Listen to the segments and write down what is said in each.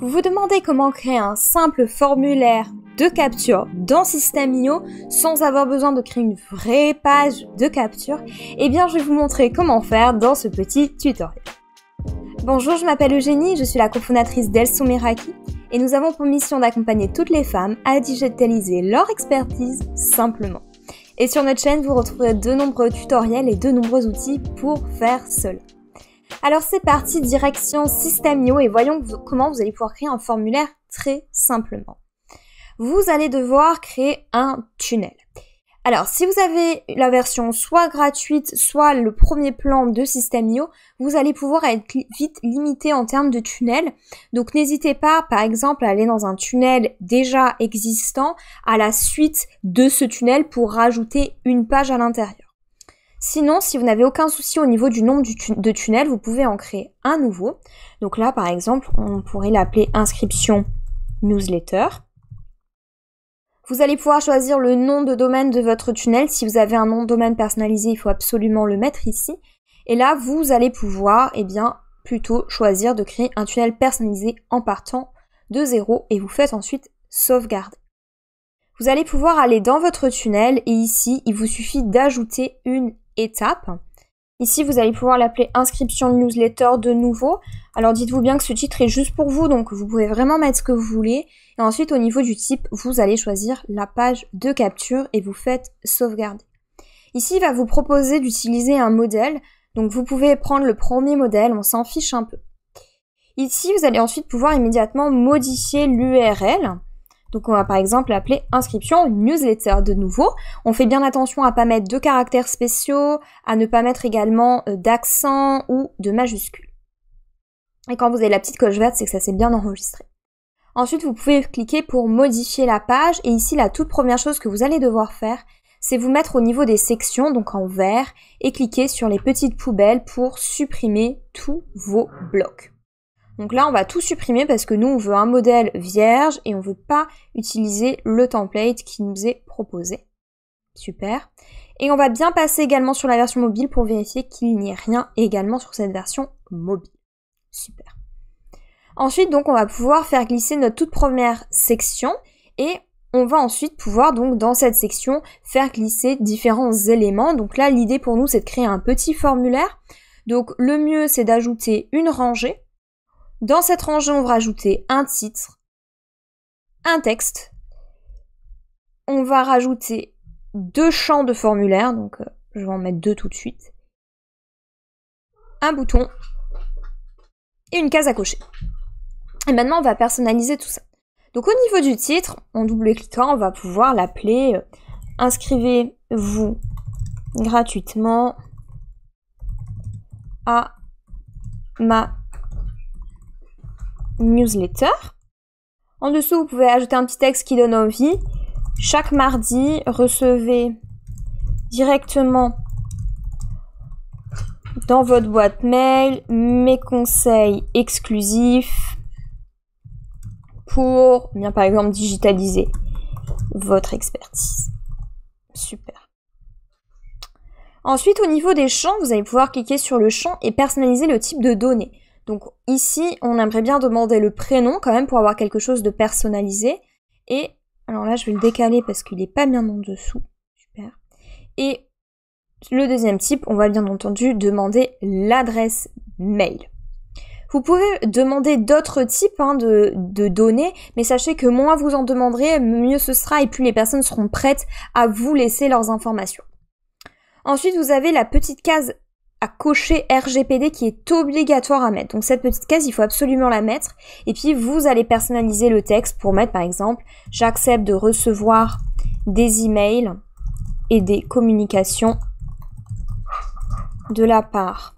Vous vous demandez comment créer un simple formulaire de capture dans Systemio sans avoir besoin de créer une vraie page de capture Eh bien, je vais vous montrer comment faire dans ce petit tutoriel. Bonjour, je m'appelle Eugénie, je suis la cofondatrice d'Elso Meraki et nous avons pour mission d'accompagner toutes les femmes à digitaliser leur expertise simplement. Et sur notre chaîne, vous retrouverez de nombreux tutoriels et de nombreux outils pour faire cela. Alors c'est parti, direction Systemio et voyons comment vous allez pouvoir créer un formulaire très simplement. Vous allez devoir créer un tunnel. Alors, si vous avez la version soit gratuite, soit le premier plan de Systemio, vous allez pouvoir être vite limité en termes de tunnel. Donc, n'hésitez pas, par exemple, à aller dans un tunnel déjà existant à la suite de ce tunnel pour rajouter une page à l'intérieur. Sinon, si vous n'avez aucun souci au niveau du nombre de tunnels, vous pouvez en créer un nouveau. Donc là, par exemple, on pourrait l'appeler inscription newsletter. Vous allez pouvoir choisir le nom de domaine de votre tunnel. Si vous avez un nom de domaine personnalisé, il faut absolument le mettre ici. Et là, vous allez pouvoir, eh bien, plutôt choisir de créer un tunnel personnalisé en partant de zéro et vous faites ensuite sauvegarder. Vous allez pouvoir aller dans votre tunnel et ici, il vous suffit d'ajouter une étape. Ici, vous allez pouvoir l'appeler inscription newsletter de nouveau. Alors dites-vous bien que ce titre est juste pour vous, donc vous pouvez vraiment mettre ce que vous voulez. Et ensuite, au niveau du type, vous allez choisir la page de capture et vous faites sauvegarder. Ici, il va vous proposer d'utiliser un modèle. Donc vous pouvez prendre le premier modèle, on s'en fiche un peu. Ici, vous allez ensuite pouvoir immédiatement modifier l'URL. Donc on va par exemple l'appeler inscription newsletter de nouveau. On fait bien attention à pas mettre de caractères spéciaux, à ne pas mettre également euh, d'accent ou de majuscules. Et quand vous avez la petite coche verte, c'est que ça s'est bien enregistré. Ensuite, vous pouvez cliquer pour modifier la page et ici la toute première chose que vous allez devoir faire, c'est vous mettre au niveau des sections, donc en vert, et cliquer sur les petites poubelles pour supprimer tous vos blocs. Donc là, on va tout supprimer parce que nous, on veut un modèle vierge et on ne veut pas utiliser le template qui nous est proposé. Super. Et on va bien passer également sur la version mobile pour vérifier qu'il n'y ait rien également sur cette version mobile. Super. Ensuite, donc, on va pouvoir faire glisser notre toute première section et on va ensuite pouvoir donc dans cette section faire glisser différents éléments. Donc là, l'idée pour nous, c'est de créer un petit formulaire. Donc le mieux, c'est d'ajouter une rangée dans cette rangée, on va rajouter un titre, un texte. On va rajouter deux champs de formulaire, donc euh, je vais en mettre deux tout de suite. Un bouton et une case à cocher. Et maintenant, on va personnaliser tout ça. Donc au niveau du titre, en double-cliquant, on va pouvoir l'appeler euh, Inscrivez-vous gratuitement à ma newsletter. En dessous, vous pouvez ajouter un petit texte qui donne envie. Chaque mardi, recevez directement dans votre boîte mail mes conseils exclusifs pour, bien par exemple, digitaliser votre expertise. Super. Ensuite, au niveau des champs, vous allez pouvoir cliquer sur le champ et personnaliser le type de données. Donc ici, on aimerait bien demander le prénom quand même pour avoir quelque chose de personnalisé. Et alors là, je vais le décaler parce qu'il n'est pas bien en dessous. Super. Et le deuxième type, on va bien entendu demander l'adresse mail. Vous pouvez demander d'autres types hein, de, de, données, mais sachez que moins vous en demanderez, mieux ce sera et plus les personnes seront prêtes à vous laisser leurs informations. Ensuite, vous avez la petite case à cocher RGPD qui est obligatoire à mettre. Donc cette petite case, il faut absolument la mettre. Et puis vous allez personnaliser le texte pour mettre par exemple j'accepte de recevoir des emails et des communications de la part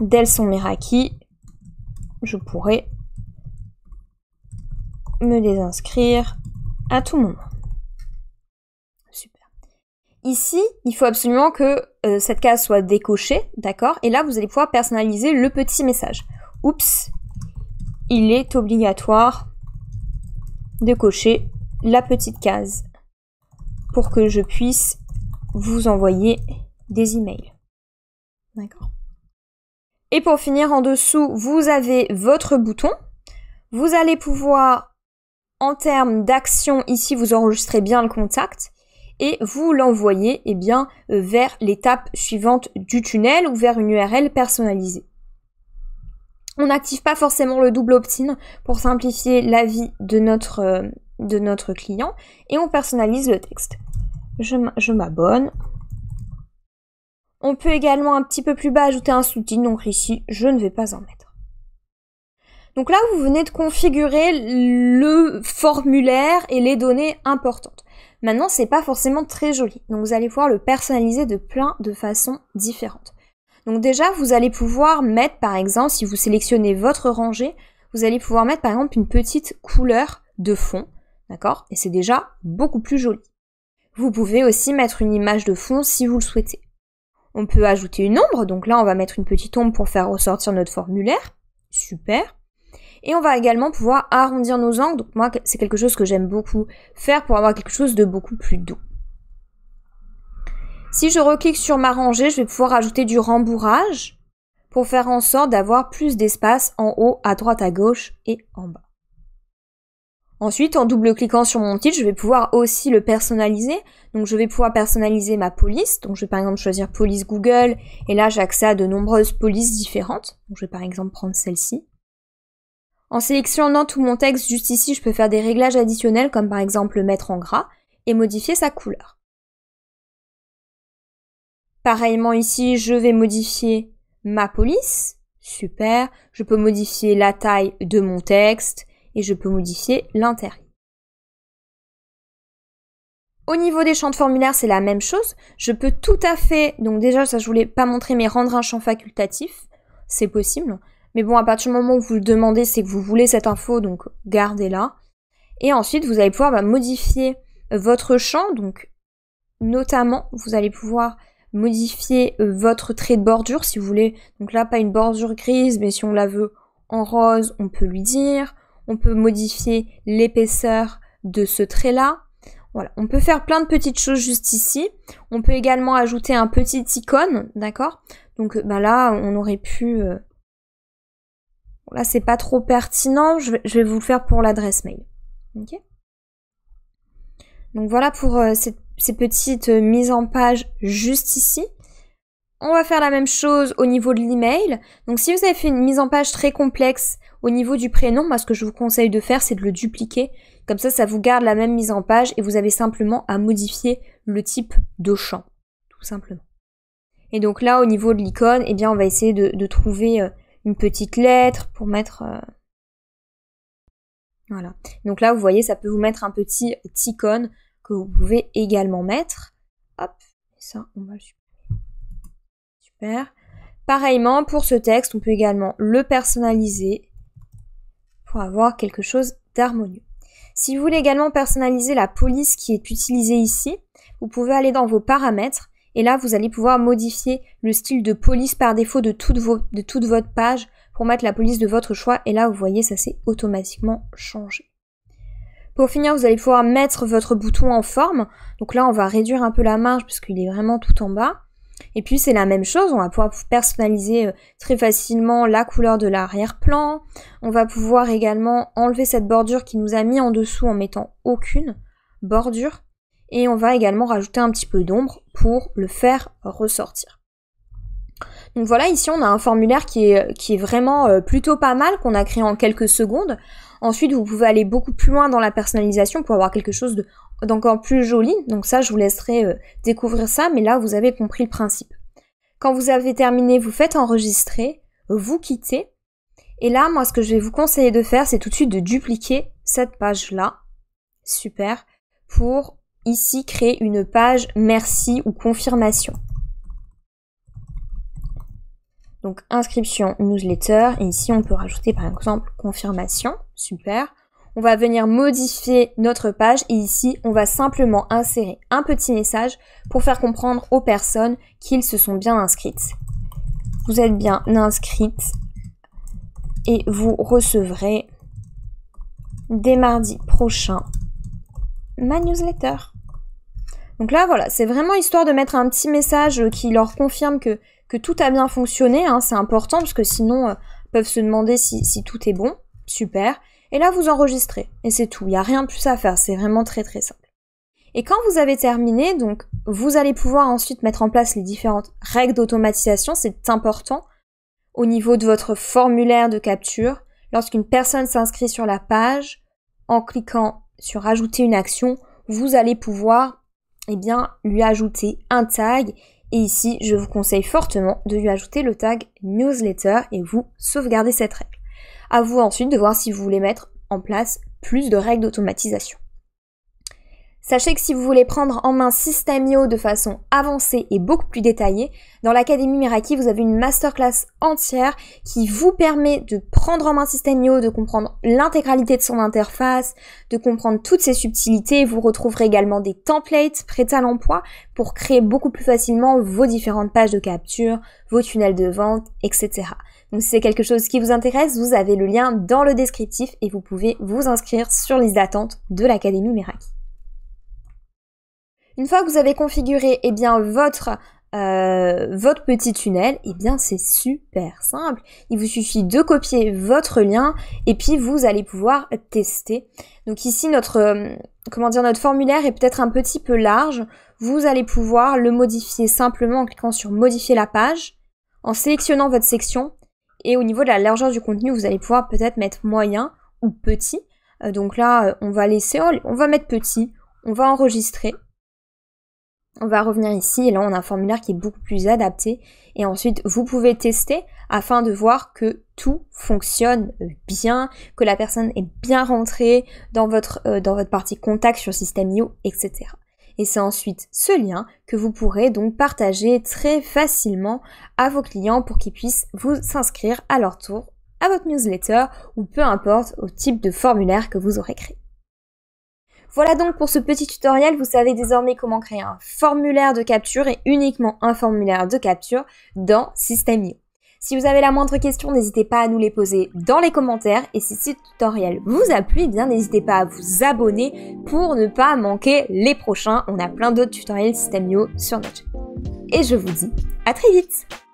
d'Elson Meraki. Je pourrais me désinscrire à tout moment. Ici, il faut absolument que euh, cette case soit décochée, d'accord Et là, vous allez pouvoir personnaliser le petit message. Oups, il est obligatoire de cocher la petite case pour que je puisse vous envoyer des emails. D'accord. Et pour finir en dessous, vous avez votre bouton. Vous allez pouvoir, en termes d'action, ici, vous enregistrez bien le contact et vous l'envoyez eh bien euh, vers l'étape suivante du tunnel ou vers une URL personnalisée. On n'active pas forcément le double opt-in pour simplifier la vie de notre, euh, client et on personnalise le texte. Je m'abonne. On peut également un petit peu plus bas ajouter un sous-titre, donc ici je ne vais pas en mettre. Donc là, vous venez de configurer le formulaire et les données importantes. Maintenant, c'est pas forcément très joli. Donc vous allez pouvoir le personnaliser de plein de façons différentes. Donc déjà, vous allez pouvoir mettre par exemple, si vous sélectionnez votre rangée, vous allez pouvoir mettre par exemple une petite couleur de fond, d'accord Et c'est déjà beaucoup plus joli. Vous pouvez aussi mettre une image de fond si vous le souhaitez. On peut ajouter une ombre, donc là on va mettre une petite ombre pour faire ressortir notre formulaire. Super. Et on va également pouvoir arrondir nos angles. Donc moi, c'est quelque chose que j'aime beaucoup faire pour avoir quelque chose de beaucoup plus doux. Si je reclique sur ma rangée, je vais pouvoir ajouter du rembourrage pour faire en sorte d'avoir plus d'espace en haut, à droite, à gauche et en bas. Ensuite, en double-cliquant sur mon titre, je vais pouvoir aussi le personnaliser. Donc, je vais pouvoir personnaliser ma police. Donc, je vais par exemple choisir police Google. Et là, j'ai accès à de nombreuses polices différentes. Donc, je vais par exemple prendre celle-ci. En sélectionnant tout mon texte juste ici, je peux faire des réglages additionnels comme par exemple le mettre en gras et modifier sa couleur. Pareillement ici, je vais modifier ma police. Super. Je peux modifier la taille de mon texte et je peux modifier l'intérieur. Au niveau des champs de formulaire, c'est la même chose. Je peux tout à fait, donc déjà, ça je voulais pas montrer, mais rendre un champ facultatif. C'est possible. Mais bon, à partir du moment où vous le demandez, c'est que vous voulez cette info, donc gardez-la. Et ensuite, vous allez pouvoir bah, modifier euh, votre champ, donc notamment, vous allez pouvoir modifier euh, votre trait de bordure si vous voulez. Donc là, pas une bordure grise, mais si on la veut en rose, on peut lui dire. On peut modifier l'épaisseur de ce trait-là. Voilà, on peut faire plein de petites choses juste ici. On peut également ajouter un petit icône, d'accord Donc bah là, on aurait pu... Euh, Là, c'est pas trop pertinent. Je vais, vous le faire pour l'adresse mail. Donc voilà pour euh, ces, petites euh, mises en page juste ici. On va faire la même chose au niveau de l'email. Donc si vous avez fait une mise en page très complexe au niveau du prénom, moi ce que je vous conseille de faire, c'est de le dupliquer. Comme ça, ça vous garde la même mise en page et vous avez simplement à modifier le type de champ, tout simplement. Et donc là, au niveau de l'icône, eh bien, on va essayer de trouver euh, une petite lettre pour mettre... Euh, voilà. Donc là, vous voyez, ça peut vous mettre un petit icône que vous pouvez également mettre. Hop, ça, on va Super. Pareillement, pour ce texte, on peut également le personnaliser pour avoir quelque chose d'harmonieux. Si vous voulez également personnaliser la police qui est utilisée ici, vous pouvez aller dans vos paramètres et là, vous allez pouvoir modifier le style de police par défaut de toute, votre page pour mettre la police de votre choix. Et là, vous voyez, ça s'est automatiquement changé. Pour finir, vous allez pouvoir mettre votre bouton en forme. Donc là, on va réduire un peu la marge parce qu'il est vraiment tout en bas. Et puis c'est la même chose, on va pouvoir personnaliser euh, très facilement la couleur de l'arrière-plan. On va pouvoir également enlever cette bordure qui nous a mis en dessous en mettant aucune bordure et on va également rajouter un petit peu d'ombre pour le faire ressortir. Donc voilà, ici on a un formulaire qui est, vraiment euh, plutôt pas mal, qu'on a créé en quelques secondes. Ensuite, vous pouvez aller beaucoup plus loin dans la personnalisation pour avoir quelque chose d'encore plus joli. Donc ça, je vous laisserai euh, découvrir ça, mais là, vous avez compris le principe. Quand vous avez terminé, vous faites enregistrer, vous quittez. Et là, moi, ce que je vais vous conseiller de faire, c'est tout de suite de dupliquer cette page-là. Super. Pour ici créer une page merci ou confirmation. Donc inscription newsletter et ici on peut rajouter par exemple confirmation, super. On va venir modifier notre page et ici on va simplement insérer un petit message pour faire comprendre aux personnes qu'ils se sont bien inscrites. Vous êtes bien inscrites et vous recevrez dès mardi prochain ma newsletter. Donc là, voilà, c'est vraiment histoire de mettre un petit message qui leur confirme que, tout a bien fonctionné. Hein, c'est important parce que sinon, ils euh, peuvent se demander si, si, tout est bon. Super. Et là, vous enregistrez. Et c'est tout. Il n'y a rien de plus à faire. C'est vraiment très très simple. Et quand vous avez terminé, donc, vous allez pouvoir ensuite mettre en place les différentes règles d'automatisation. C'est important au niveau de votre formulaire de capture. Lorsqu'une personne s'inscrit sur la page, en cliquant sur ajouter une action, vous allez pouvoir eh bien, lui ajouter un tag. Et ici, je vous conseille fortement de lui ajouter le tag newsletter et vous sauvegarder cette règle. À vous ensuite de voir si vous voulez mettre en place plus de règles d'automatisation. Sachez que si vous voulez prendre en main Systemio de façon avancée et beaucoup plus détaillée, dans l'Académie Miraki, vous avez une masterclass entière qui vous permet de prendre en main Systemio, de comprendre l'intégralité de son interface, de comprendre toutes ses subtilités. Vous retrouverez également des templates prêts à l'emploi pour créer beaucoup plus facilement vos différentes pages de capture, vos tunnels de vente, etc. Donc si c'est quelque chose qui vous intéresse, vous avez le lien dans le descriptif et vous pouvez vous inscrire sur liste d'attente de l'Académie Miraki. Une fois que vous avez configuré eh bien, votre, euh, votre petit tunnel, eh bien c'est super simple. Il vous suffit de copier votre lien et puis vous allez pouvoir tester. Donc ici notre euh, comment dire notre formulaire est peut-être un petit peu large. Vous allez pouvoir le modifier simplement en cliquant sur modifier la page, en sélectionnant votre section et au niveau de la largeur du contenu, vous allez pouvoir peut-être mettre moyen ou petit. Euh, donc là, on va laisser on va mettre petit, on va enregistrer on va revenir ici et là on a un formulaire qui est beaucoup plus adapté. Et ensuite vous pouvez tester afin de voir que tout fonctionne euh, bien, que la personne est bien rentrée dans votre, euh, dans votre partie contact sur système io etc. Et c'est ensuite ce lien que vous pourrez donc partager très facilement à vos clients pour qu'ils puissent vous s'inscrire à leur tour à votre newsletter ou peu importe au type de formulaire que vous aurez créé. Voilà donc pour ce petit tutoriel, vous savez désormais comment créer un formulaire de capture et uniquement un formulaire de capture dans Systemio. Si vous avez la moindre question, n'hésitez pas à nous les poser dans les commentaires. Et si ce tutoriel vous a plu, eh bien n'hésitez pas à vous abonner pour ne pas manquer les prochains. On a plein d'autres tutoriels Systemio sur notre chaîne. Et je vous dis à très vite